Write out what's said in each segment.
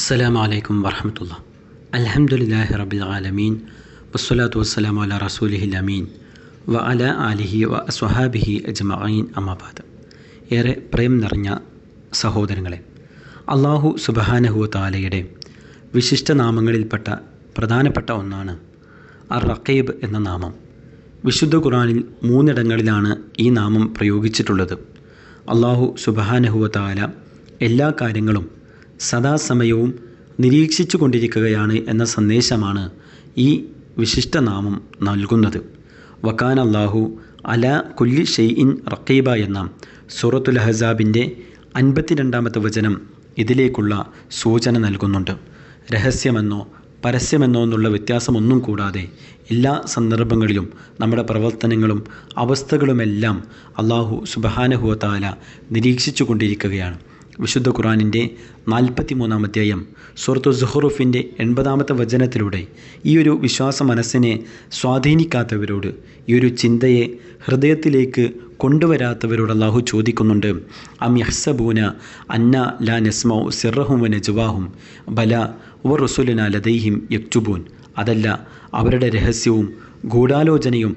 അസ്സലാം വലൈക്കും വർഹമത്തുള്ള അലഹമുല്ലാഹി റബിൽ ആലമീൻ വസ്സലാത്തു വസ്സലാം അല റസൂലിഹിൽ അമീൻ വ അല അലിഹി വ സ്വഹാബിഹി അജ്മഈൻ അമ്മാബാദ് ഏറെ പ്രേം നിറഞ്ഞ സഹോദരങ്ങളെ അള്ളാഹു സുബഹാനഹുവ താലയുടെ വിശിഷ്ട നാമങ്ങളിൽപ്പെട്ട പ്രധാനപ്പെട്ട ഒന്നാണ് അർ റക്കീബ് എന്ന നാമം വിശുദ്ധ ഖുറാനിൽ മൂന്നിടങ്ങളിലാണ് ഈ നാമം പ്രയോഗിച്ചിട്ടുള്ളത് അള്ളാഹു സുബഹാനഹുവ താല എല്ലാ കാര്യങ്ങളും സദാസമയവും നിരീക്ഷിച്ചു കൊണ്ടിരിക്കുകയാണ് എന്ന സന്ദേശമാണ് ഈ വിശിഷ്ടനാമം നൽകുന്നത് വക്കാൻ അള്ളാഹു അല കുല്ലി ഷെയ്ഇൻ റക്കീബ എന്ന സൂറത്തുൽ ഹസാബിൻ്റെ അൻപത്തിരണ്ടാമത്തെ വചനം ഇതിലേക്കുള്ള സൂചന നൽകുന്നുണ്ട് രഹസ്യമെന്നോ പരസ്യമെന്നോ എന്നുള്ള വ്യത്യാസമൊന്നും കൂടാതെ എല്ലാ സന്ദർഭങ്ങളിലും നമ്മുടെ പ്രവർത്തനങ്ങളും അവസ്ഥകളുമെല്ലാം അള്ളാഹു സുബഹാനഹുവത്താല താല നിരീക്ഷിച്ചു കൊണ്ടിരിക്കുകയാണ് വിശുദ്ധ ഖുറാനിൻ്റെ നാൽപ്പത്തി മൂന്നാമധ്യായം സുഹൃത്തു സുഹറുഫിൻ്റെ എൺപതാമത്തെ വചനത്തിലൂടെ ഈ ഒരു വിശ്വാസ മനസ്സിനെ സ്വാധീനിക്കാത്തവരോട് ഈ ഒരു ചിന്തയെ ഹൃദയത്തിലേക്ക് കൊണ്ടുവരാത്തവരോട് അള്ളാഹു ചോദിക്കുന്നുണ്ട് അം യഹ്സബൂന അന്ന ലാ നസ്മോ സിറഹും നജുവാഹും ബല ഉവർ റുസുലിന ലതൈഹിം യക്ചുബൂൻ അതല്ല അവരുടെ രഹസ്യവും ഗൂഢാലോചനയും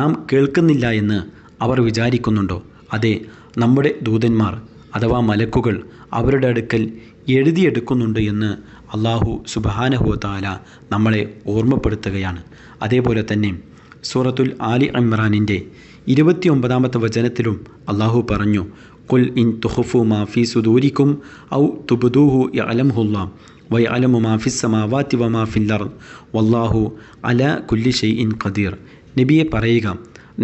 നാം കേൾക്കുന്നില്ല എന്ന് അവർ വിചാരിക്കുന്നുണ്ടോ അതെ നമ്മുടെ ദൂതന്മാർ അഥവാ മലക്കുകൾ അവരുടെ അടുക്കൽ എഴുതിയെടുക്കുന്നുണ്ട് എന്ന് അള്ളാഹു സുബാനഹുവത്താല നമ്മളെ ഓർമ്മപ്പെടുത്തുകയാണ് അതേപോലെ തന്നെ സൂറത്തുൽ ആലി ഇമ്രാനിൻ്റെ ഇരുപത്തി ഒമ്പതാമത്തെ വചനത്തിലും അള്ളാഹു പറഞ്ഞു കുൽ ഇൻ തുഹുഫു മാഫി സുദൂരിക്കും ഔ തുബുദൂഹു അലംഹുല്ലാം വൈ അലമു മാഫി സമാവാത്തി വ മാഫില്ലർ വല്ലാഹു അല കുല്ലി ഷെയ് ഇൻ ഖദീർ നബിയെ പറയുക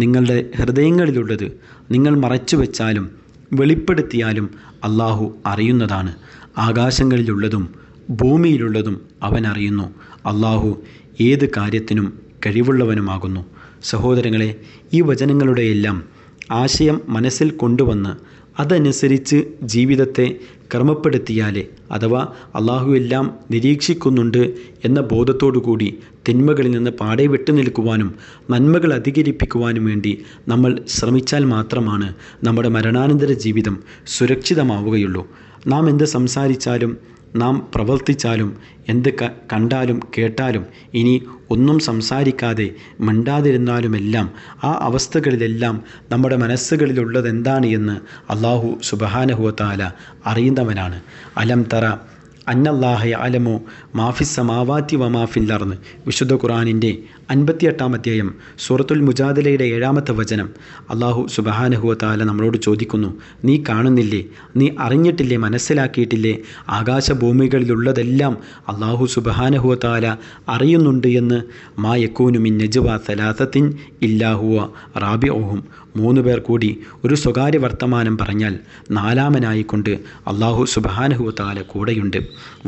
നിങ്ങളുടെ ഹൃദയങ്ങളിലുള്ളത് നിങ്ങൾ മറച്ചു വെച്ചാലും വെളിപ്പെടുത്തിയാലും അള്ളാഹു അറിയുന്നതാണ് ആകാശങ്ങളിലുള്ളതും ഭൂമിയിലുള്ളതും അവൻ അറിയുന്നു അള്ളാഹു ഏത് കാര്യത്തിനും കഴിവുള്ളവനുമാകുന്നു സഹോദരങ്ങളെ ഈ വചനങ്ങളുടെയെല്ലാം ആശയം മനസ്സിൽ കൊണ്ടുവന്ന് അതനുസരിച്ച് ജീവിതത്തെ ക്രമപ്പെടുത്തിയാലേ അഥവാ അള്ളാഹു എല്ലാം നിരീക്ഷിക്കുന്നുണ്ട് എന്ന ബോധത്തോടുകൂടി തിന്മകളിൽ നിന്ന് പാടെ വിട്ടു നിൽക്കുവാനും നന്മകൾ അധികരിപ്പിക്കുവാനും വേണ്ടി നമ്മൾ ശ്രമിച്ചാൽ മാത്രമാണ് നമ്മുടെ മരണാനന്തര ജീവിതം സുരക്ഷിതമാവുകയുള്ളൂ നാം എന്ത് സംസാരിച്ചാലും നാം പ്രവർത്തിച്ചാലും എന്ത് കണ്ടാലും കേട്ടാലും ഇനി ഒന്നും സംസാരിക്കാതെ മിണ്ടാതിരുന്നാലുമെല്ലാം ആ അവസ്ഥകളിലെല്ലാം നമ്മുടെ മനസ്സുകളിലുള്ളത് എന്താണ് എന്ന് അള്ളാഹു സുബഹാനഹുവത്താല അറിയുന്നവനാണ് അലം തറ അന്നല്ലാഹയ അലമോ മാഫിസ് സമാവാത്തി വമാഫില്ലർന്ന് വിശുദ്ധ ഖുറാനിൻ്റെ അൻപത്തിയെട്ടാം അധ്യായം സൂറത്തുൽ മുജാദിലയുടെ ഏഴാമത്തെ വചനം അള്ളാഹു സുബഹാനഹുവത്താല നമ്മളോട് ചോദിക്കുന്നു നീ കാണുന്നില്ലേ നീ അറിഞ്ഞിട്ടില്ലേ മനസ്സിലാക്കിയിട്ടില്ലേ ആകാശഭൂമികളിലുള്ളതെല്ലാം അള്ളാഹു സുബഹാനഹുവത്താല അറിയുന്നുണ്ട് എന്ന് മാ യക്കൂനുമിൻ നജുവ സലാസത്തിൻ ഇല്ലാഹുവ റാബി ഓഹും മൂന്ന് പേർ കൂടി ഒരു സ്വകാര്യ വർത്തമാനം പറഞ്ഞാൽ നാലാമനായിക്കൊണ്ട് അള്ളാഹു സുബഹാനഹുവത്താല കൂടെയുണ്ട്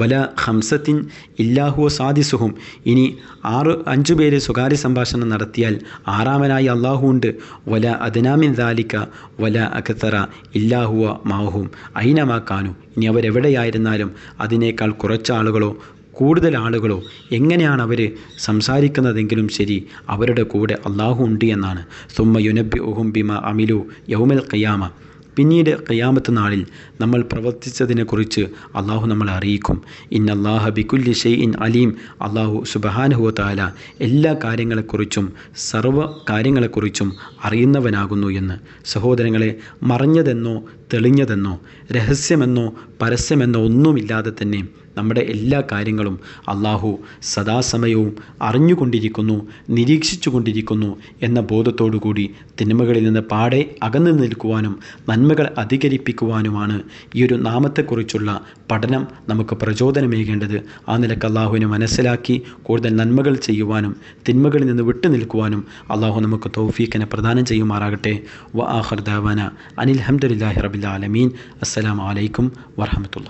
വല ഹംസത്തിൻ ഇല്ലാഹുവ സാദിസുഹും ഇനി ആറ് അഞ്ചു പേര് സ്വകാര്യ സംഭാഷണം നടത്തിയാൽ ആറാമനായി അള്ളാഹുണ്ട് വല അദനാമിൻ ദാലിക്ക വല അഖത്തറ ഇല്ലാഹുവ മാഹും ഐനമാക്കാനും ഇനി അവരെവിടെയായിരുന്നാലും അതിനേക്കാൾ കുറച്ചാളുകളോ കൂടുതൽ ആളുകളോ എങ്ങനെയാണ് അവർ സംസാരിക്കുന്നതെങ്കിലും ശരി അവരുടെ കൂടെ അള്ളാഹു ഉണ്ട് എന്നാണ് സുമ്മ യുനബി ഓഹും ബിമ അമിലു യൗമൽ കയ്യാമ പിന്നീട് കയ്യാമത്ത് നാളിൽ നമ്മൾ പ്രവർത്തിച്ചതിനെക്കുറിച്ച് അള്ളാഹു നമ്മളെ അറിയിക്കും ഇൻ അള്ളാഹ ബിക്കുല്ലി ഷെയ് ഇൻ അലീം അള്ളാഹു സുബഹാനുഹുവത്താല എല്ലാ കാര്യങ്ങളെക്കുറിച്ചും സർവ കാര്യങ്ങളെക്കുറിച്ചും അറിയുന്നവനാകുന്നു എന്ന് സഹോദരങ്ങളെ മറഞ്ഞതെന്നോ തെളിഞ്ഞതെന്നോ രഹസ്യമെന്നോ പരസ്യമെന്നോ ഒന്നുമില്ലാതെ തന്നെ നമ്മുടെ എല്ലാ കാര്യങ്ങളും അള്ളാഹു സദാസമയവും അറിഞ്ഞുകൊണ്ടിരിക്കുന്നു നിരീക്ഷിച്ചു കൊണ്ടിരിക്കുന്നു എന്ന ബോധത്തോടുകൂടി തിന്മകളിൽ നിന്ന് പാടെ അകന്നു നിൽക്കുവാനും നന്മകൾ അധികരിപ്പിക്കുവാനുമാണ് ഈ ഒരു നാമത്തെക്കുറിച്ചുള്ള പഠനം നമുക്ക് പ്രചോദനമേകേണ്ടത് ആ നിലക്ക് അള്ളാഹുവിനെ മനസ്സിലാക്കി കൂടുതൽ നന്മകൾ ചെയ്യുവാനും തിന്മകളിൽ നിന്ന് വിട്ടു നിൽക്കുവാനും അള്ളാഹു നമുക്ക് തൗഫീഖിനെ പ്രദാനം ചെയ്യുമാറാകട്ടെ വ ആഹർ ദാവാന അനിൽഹമ്മദില്ലാഹി റബിൽ ആലമീൻ അസ്സലാമലൈക്കും വർഹമത്തുള്ള